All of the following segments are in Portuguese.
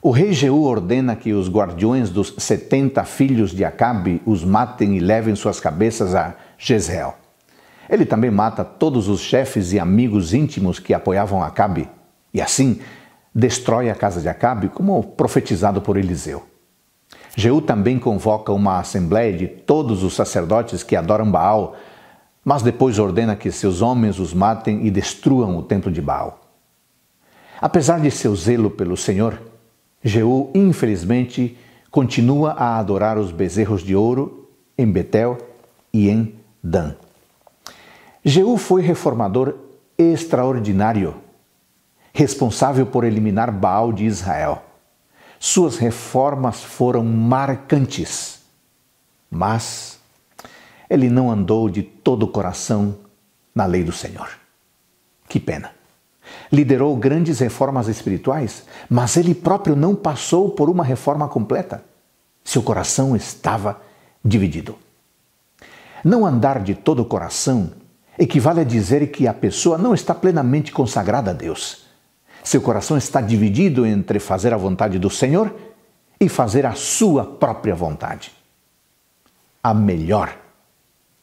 O rei Jeú ordena que os guardiões dos setenta filhos de Acabe os matem e levem suas cabeças a Jezreel. Ele também mata todos os chefes e amigos íntimos que apoiavam Acabe e assim destrói a casa de Acabe, como profetizado por Eliseu. Jeú também convoca uma assembleia de todos os sacerdotes que adoram Baal, mas depois ordena que seus homens os matem e destruam o templo de Baal. Apesar de seu zelo pelo Senhor, Jeú, infelizmente, continua a adorar os bezerros de ouro em Betel e em Dan. Jeú foi reformador extraordinário, responsável por eliminar Baal de Israel. Suas reformas foram marcantes, mas ele não andou de todo o coração na lei do Senhor. Que pena! liderou grandes reformas espirituais, mas ele próprio não passou por uma reforma completa. Seu coração estava dividido. Não andar de todo o coração equivale a dizer que a pessoa não está plenamente consagrada a Deus. Seu coração está dividido entre fazer a vontade do Senhor e fazer a sua própria vontade. A melhor,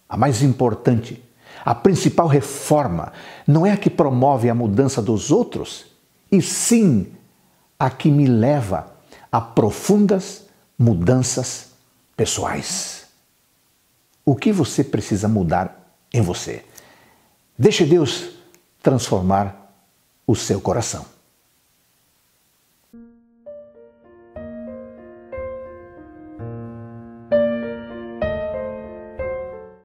a mais importante a principal reforma não é a que promove a mudança dos outros, e sim a que me leva a profundas mudanças pessoais. O que você precisa mudar em você? Deixe Deus transformar o seu coração.